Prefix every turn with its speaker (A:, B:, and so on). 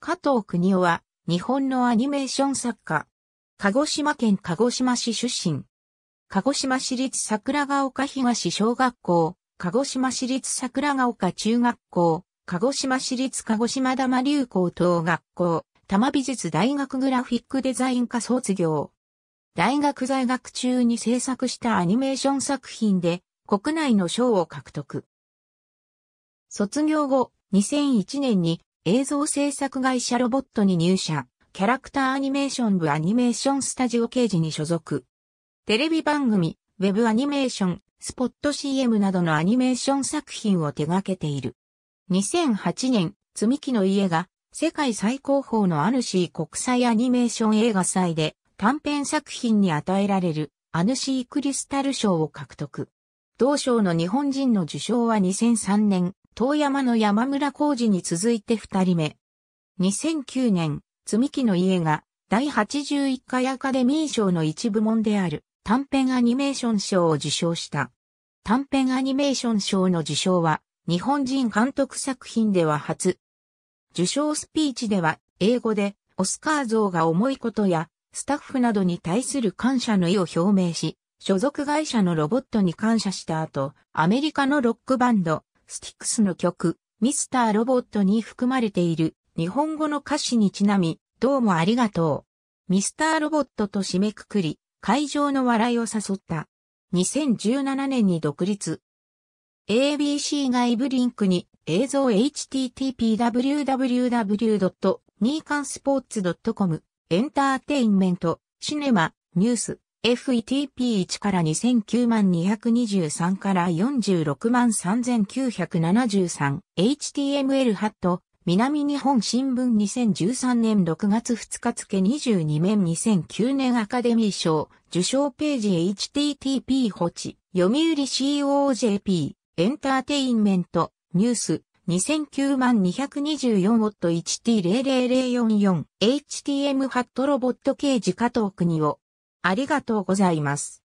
A: 加藤国夫は、日本のアニメーション作家。鹿児島県鹿児島市出身。鹿児島市立桜ヶ丘東小学校、鹿児島市立桜ヶ丘中学校、鹿児島市立鹿児島玉流高等学校、多摩美術大学グラフィックデザイン科卒業。大学在学中に制作したアニメーション作品で国内の賞を獲得。卒業後、2001年に映像制作会社ロボットに入社、キャラクターアニメーション部アニメーションスタジオ刑事に所属。テレビ番組、ウェブアニメーション、スポット CM などのアニメーション作品を手掛けている。2008年、積木の家が世界最高峰のアヌシー国際アニメーション映画祭で短編作品に与えられるアヌシークリスタル賞を獲得。同賞の日本人の受賞は2003年、遠山の山村浩二に続いて二人目。2009年、積木の家が第81回アカデミー賞の一部門である短編アニメーション賞を受賞した。短編アニメーション賞の受賞は日本人監督作品では初。受賞スピーチでは英語でオスカー像が重いことやスタッフなどに対する感謝の意を表明し、所属会社のロボットに感謝した後、アメリカのロックバンドスティックスの曲、ミスターロボットに含まれている日本語の歌詞にちなみ、どうもありがとう。ミスターロボットと締めくくり、会場の笑いを誘った。2017年に独立。ABC 外部リンクに映像 http://www.nikansports.com エンターテインメント、シネマ、ニュース。FETP1 から2 9 223から46万3973、HTML ハット、南日本新聞2013年6月2日付22面2009年アカデミー賞、受賞ページ http ホチ、読売 COJP、エンターテインメント、ニュース、2009 224オット 1T00044、HTM ハットロボット刑事加藤国を、ありがとうございます。